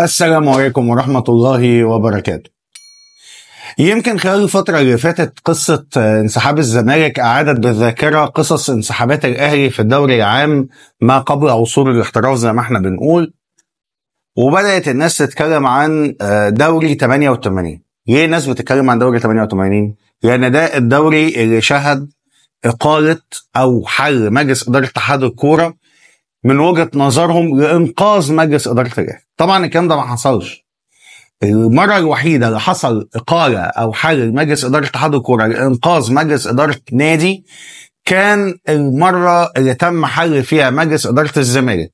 السلام عليكم ورحمة الله وبركاته يمكن خلال الفترة اللي فاتت قصة انسحاب الزمالك أعادت بالذاكرة قصص انسحابات الأهلي في الدوري العام ما قبل عصور الاحتراف زي ما احنا بنقول وبدأت الناس تتكلم عن آه، دوري 88 ليه الناس بتتكلم عن دوري 88 لأن ده الدوري اللي شهد إقالة أو حل مجلس إدارة اتحاد الكورة من وجهه نظرهم لانقاذ مجلس اداره الاهلي طبعا الكلام ده ما حصلش المره الوحيده اللي حصل اقاله او حل لمجلس اداره اتحاد الكوره لانقاذ مجلس اداره نادي كان المره اللي تم حل فيها مجلس اداره الزمالك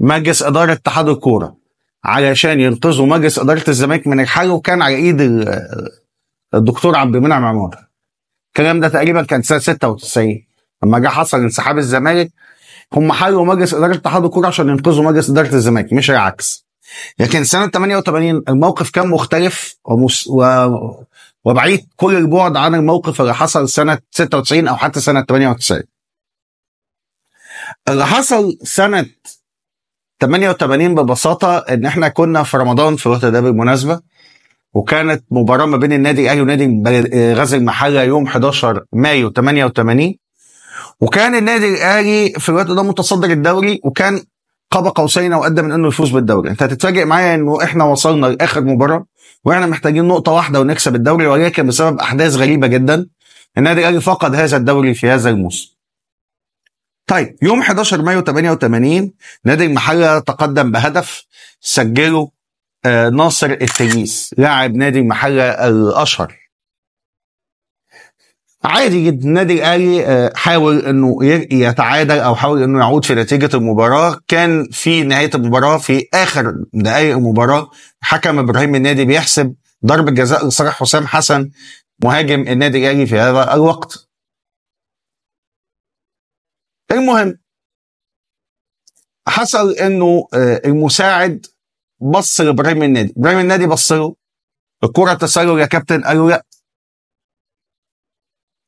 مجلس اداره اتحاد الكوره علشان ينقذوا مجلس اداره الزمالك من الحل وكان على ايد الدكتور عبد المنعم عمار الكلام ده تقريبا كان سنه 96 لما جه حصل انسحاب الزمالك هم حلوا مجلس اداره اتحاد الكوره عشان ينقذوا مجلس اداره الزمالك مش العكس لكن سنه 88 الموقف كان مختلف ومس... و... وبعيد كل البعد عن الموقف اللي حصل سنه 96 او حتى سنه 98 اللي حصل سنه 88 ببساطه ان احنا كنا في رمضان في الوقت ده بالمناسبه وكانت مباراه ما بين النادي الاهلي ونادي غزل المحله يوم 11 مايو 88 وكان النادي الاهلي في الوقت ده متصدر الدوري وكان قاب قوسين او ادى من انه يفوز بالدوري انت هتتفاجئ معايا انه احنا وصلنا لاخر مباراه واحنا محتاجين نقطه واحده ونكسب الدوري ولكن بسبب احداث غريبه جدا النادي الاهلي فقد هذا الدوري في هذا الموسم طيب يوم 11 مايو 88 نادي المحله تقدم بهدف سجله آه، ناصر التنيس لاعب نادي المحله الاشهر عادي جدا النادي الاهلي آه، حاول انه يتعادل او حاول انه يعود في نتيجه المباراه كان في نهايه المباراه في اخر دقائق المباراه حكم ابراهيم النادي بيحسب ضربه جزاء لصالح حسام حسن مهاجم النادي الاهلي في هذا الوقت المهم حصل انه آه، المساعد بص لابراهيم النادي ابراهيم النادي بص له الكره تسلل يا كابتن قال له لا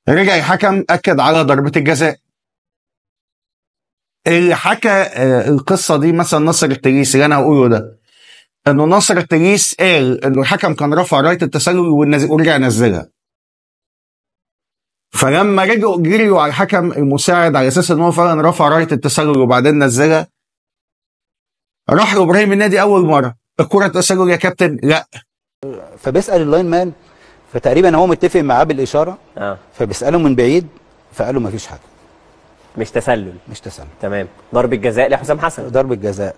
رجع الحكم اكد على ضربه الجزاء اللي حكى آه، القصه دي مثلا نصر التريس اللي انا هقوله ده انه نصر التريس قال انه الحكم كان رفع رايه التسلل ورجع نزلها فلما رجعوا جريوا على الحكم المساعد على اساس ان هو فعلا رفع رايه التسلل وبعدين نزلها راح ابراهيم النادي اول مره الكره التسلل يا كابتن لا فبيسال اللاين مان فتقريبا هو متفق معاه بالاشاره اه فبيساله من بعيد فقالوا مفيش حاجه مش تسلل مش تسلل تمام ضرب الجزاء لحسام حسن ضرب الجزاء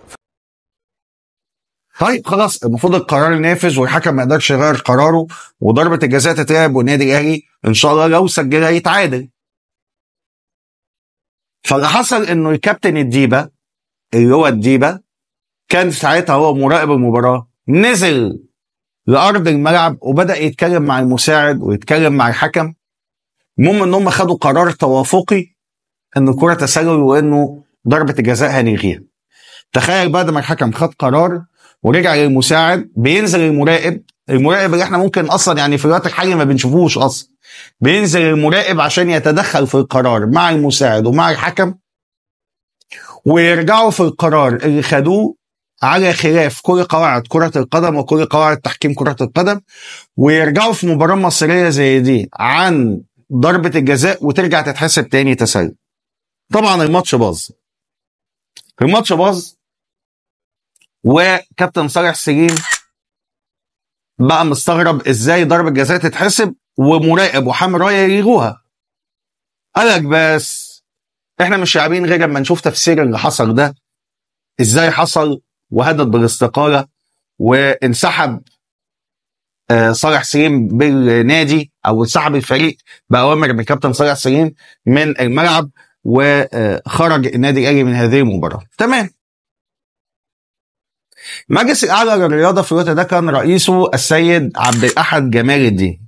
طيب خلاص المفروض القرار ينافذ والحكم ما قدرش يغير قراره وضربه الجزاء تتلعب والنادي الاهلي ان شاء الله لو سجلها يتعادل فاللي حصل انه الكابتن الديبه اللي هو الديبه كان ساعتها هو مراقب المباراه نزل لارض الملعب وبدا يتكلم مع المساعد ويتكلم مع الحكم المهم ان هم خدوا قرار توافقي ان الكره تسلل وانه ضربه الجزاء هنلغيها تخيل بعد ما الحكم خد قرار ورجع للمساعد بينزل المراقب المراقب اللي احنا ممكن اصلا يعني في الوقت الحالي ما بنشوفوش اصلا بينزل المراقب عشان يتدخل في القرار مع المساعد ومع الحكم ويرجعوا في القرار اللي خدوه على خلاف كل قواعد كرة القدم وكل قواعد تحكيم كرة القدم ويرجعوا في مباراة مصرية زي دي عن ضربة الجزاء وترجع تتحسب تاني تسلل طبعا الماتش باظ الماتش باظ وكابتن صالح سليم بقى مستغرب ازاي ضربة جزاء تتحسب ومراقب وحامي رايه يلغوها قال لك بس احنا مش شعبين غير لما نشوف تفسير اللي حصل ده ازاي حصل وهدد بالاستقاله وانسحب آه، صالح سليم بالنادي او انسحب الفريق باوامر من كابتن صالح سليم من الملعب وخرج النادي الاهلي من هذه المباراه تمام المجلس الاعلى للرياضه في الوقت ده كان رئيسه السيد عبد الاحد جمال الدين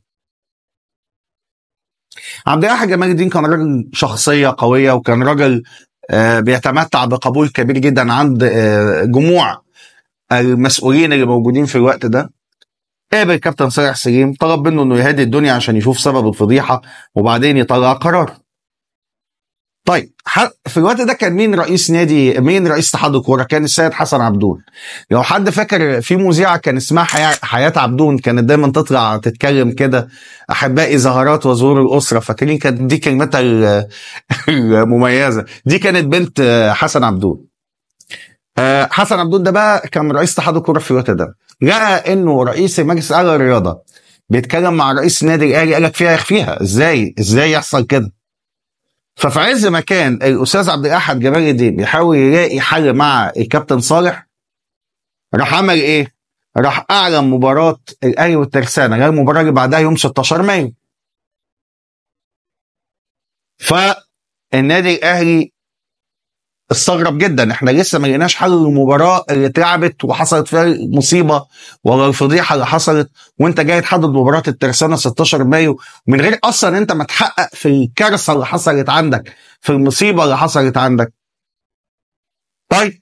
عبد الاحد جمال الدين كان راجل شخصيه قويه وكان راجل آه، بيتمتع بقبول كبير جدا عند آه، جموع المسؤولين اللي موجودين في الوقت ده قابل كابتن صالح سليم طلب منه انه يهدي الدنيا عشان يشوف سبب الفضيحه وبعدين يطلع قرار طيب في الوقت ده كان مين رئيس نادي مين رئيس اتحاد الكوره كان السيد حسن عبدون لو حد فاكر في مذيعه كان اسمها حياه, عبدون كانت دايما تطلع تتكلم كده احبائي زهرات وزهور الاسره فاكرين كانت دي كلمتها المميزه دي كانت بنت حسن عبدون آه، حسن عبدون ده بقى كان رئيس اتحاد الكوره في الوقت ده لقى انه رئيس مجلس اعلى الرياضه بيتكلم مع رئيس النادي الاهلي قال لك فيها يخفيها ازاي ازاي يحصل كده ففي عز ما كان الاستاذ عبد الاحد جمال الدين بيحاول يلاقي حل مع الكابتن صالح راح عمل ايه؟ راح اعلن مباراه الاهلي والترسانه غير المباراه اللي بعدها يوم 16 مايو. فالنادي الاهلي استغرب جدا احنا لسه ما لقيناش حل للمباراه اللي اتلعبت وحصلت فيها مصيبه ولا الفضيحه اللي حصلت وانت جاي تحدد مباراه الترسانه 16 مايو من غير اصلا انت ما تحقق في الكارثه اللي حصلت عندك في المصيبه اللي حصلت عندك. طيب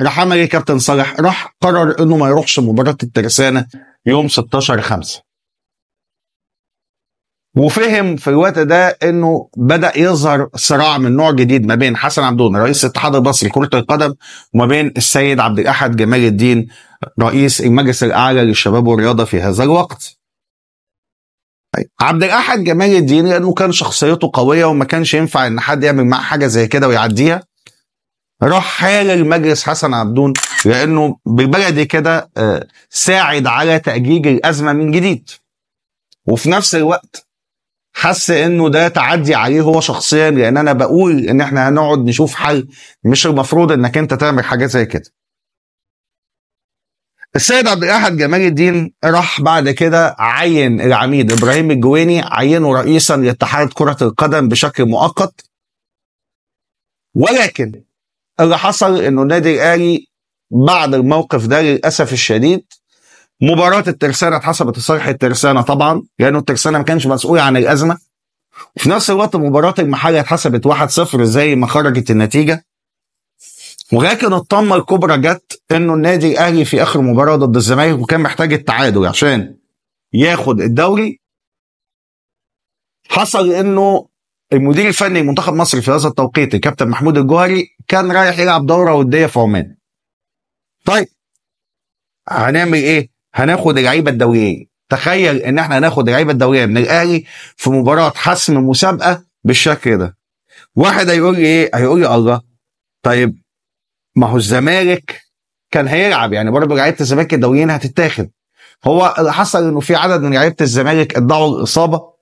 راح عمل ايه كابتن صالح؟ راح قرر انه ما يروحش مباراه الترسانه يوم 16 5 وفهم في الوقت ده انه بدا يظهر صراع من نوع جديد ما بين حسن عبدون رئيس الاتحاد المصري لكره القدم وما بين السيد عبد الاحد جمال الدين رئيس المجلس الاعلى للشباب والرياضه في هذا الوقت. طيب، عبد الاحد جمال الدين لانه كان شخصيته قويه وما كانش ينفع ان حد يعمل معاه حاجه زي كده ويعديها. راح حال المجلس حسن عبدون لانه بالبلدي كده آه، ساعد على تاجيج الازمه من جديد. وفي نفس الوقت حس انه ده تعدي عليه هو شخصيا لان انا بقول ان احنا هنقعد نشوف حل مش المفروض انك انت تعمل حاجه زي كده السيد عبد الاحد جمال الدين راح بعد كده عين العميد ابراهيم الجويني عينه رئيسا لاتحاد كره القدم بشكل مؤقت ولكن اللي حصل انه النادي الاهلي بعد الموقف ده للاسف الشديد مباراه الترسانه اتحسبت لصالح الترسانه طبعا لانه الترسانه ما كانش مسؤول عن الازمه وفي نفس الوقت مباراه المحله اتحسبت 1-0 زي ما خرجت النتيجه ولكن الطامه الكبرى جت انه النادي الاهلي في اخر مباراه ضد الزمالك وكان محتاج التعادل عشان ياخد الدوري حصل انه المدير الفني لمنتخب مصر في هذا التوقيت الكابتن محمود الجوهري كان رايح يلعب دوره وديه في عمان. طيب هنعمل ايه؟ هناخد اللعيبه الدوليه تخيل ان احنا هناخد اللعيبه الدوليه من الاهلي في مباراه حسم مسابقه بالشكل ده واحد هيقول لي ايه هيقول لي الله طيب ما هو الزمالك كان هيلعب يعني برضه لعيبه الزمالك الدوليين هتتاخد هو اللي حصل انه في عدد من لعيبه الزمالك ادعوا الاصابه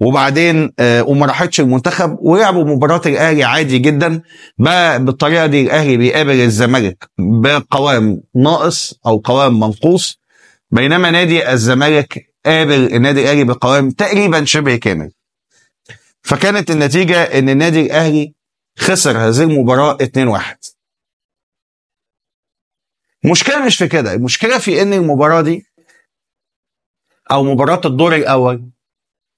وبعدين آه وما راحتش المنتخب ولعبوا مباراه الاهلي عادي جدا بقى بالطريقه دي الاهلي بيقابل الزمالك بقوام ناقص او قوام منقوص بينما نادي الزمالك قابل النادي الاهلي بقوام تقريبا شبه كامل فكانت النتيجه ان النادي الاهلي خسر هذه المباراه 2-1 المشكله مش في كده المشكله في ان المباراه دي او مباراه الدور الاول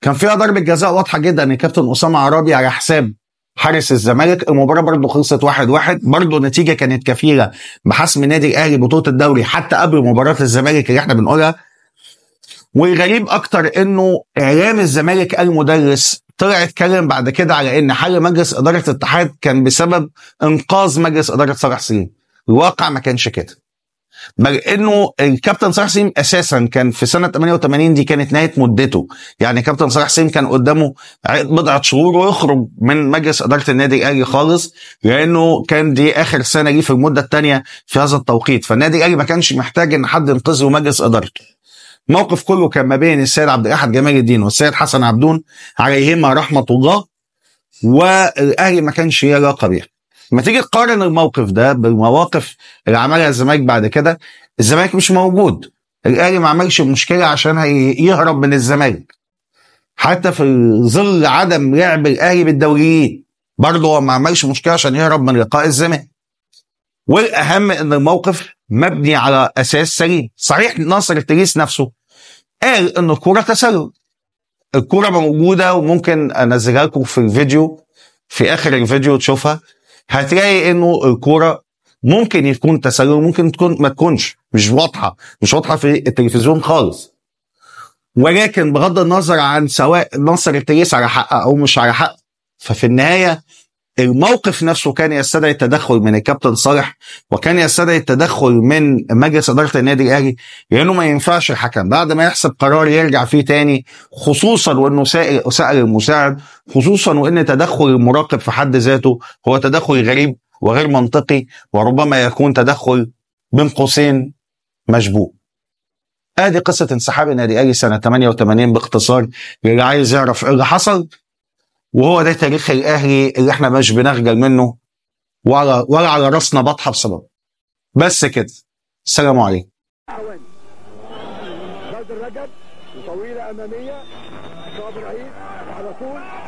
كان فيها ضربه جزاء واضحه جدا ان كابتن اسامه عرابي على حساب حارس الزمالك المباراه برضه خلصت 1-1 واحد واحد. برضه النتيجه كانت كفيله بحسم النادي الاهلي بطوله الدوري حتى قبل مباراه الزمالك اللي احنا بنقولها والغريب اكتر انه اعلام الزمالك المدرس طلع اتكلم بعد كده على ان حل مجلس اداره الاتحاد كان بسبب انقاذ مجلس اداره صلاح سليم الواقع ما كانش كده انه الكابتن صلاح سليم اساسا كان في سنه 88 دي كانت نهايه مدته يعني كابتن صلاح سليم كان قدامه بضعه شهور ويخرج من مجلس اداره النادي الاهلي خالص لانه كان دي اخر سنه ليه في المده الثانيه في هذا التوقيت فالنادي الاهلي ما كانش محتاج ان حد ينقذه مجلس ادارته الموقف كله كان ما بين السيد عبد الاحد جمال الدين والسيد حسن عبدون عليهما رحمه الله والاهلي ما كانش ليه علاقه بيها ما تيجي تقارن الموقف ده بمواقف اللي عملها الزمالك بعد كده الزمالك مش موجود الاهلي ما عملش مشكله عشان يهرب من الزمالك حتى في ظل عدم لعب الاهلي بالدوريين برضه هو ما عملش مشكله عشان يهرب من لقاء الزمالك والاهم ان الموقف مبني على اساس سليم صحيح ناصر التريس نفسه قال ان الكوره تسلل الكوره موجوده وممكن انزلها لكم في الفيديو في اخر الفيديو تشوفها هتلاقي انه الكوره ممكن يكون تسلل ممكن تكون ما تكونش مش واضحه مش واضحه في التلفزيون خالص ولكن بغض النظر عن سواء نصر التريس على حقه او مش على حقه ففي النهايه الموقف نفسه كان يستدعي التدخل من الكابتن صالح وكان يستدعي التدخل من مجلس اداره النادي الاهلي لانه ما ينفعش الحكم بعد ما يحسب قرار يرجع فيه تاني خصوصا وانه سائل سال المساعد خصوصا وان تدخل المراقب في حد ذاته هو تدخل غريب وغير منطقي وربما يكون تدخل بين قوسين مشبوه ادي قصه انسحاب النادي الاهلي سنه 88 باختصار للي عايز يعرف ايه اللي حصل وهو ده تاريخ الاهلي اللي احنا مش بنخجل منه ولا ولا على راسنا بطحه بسبب بس كده السلام عليكم بدر رجب وطويله اماميه صابر عيد على طول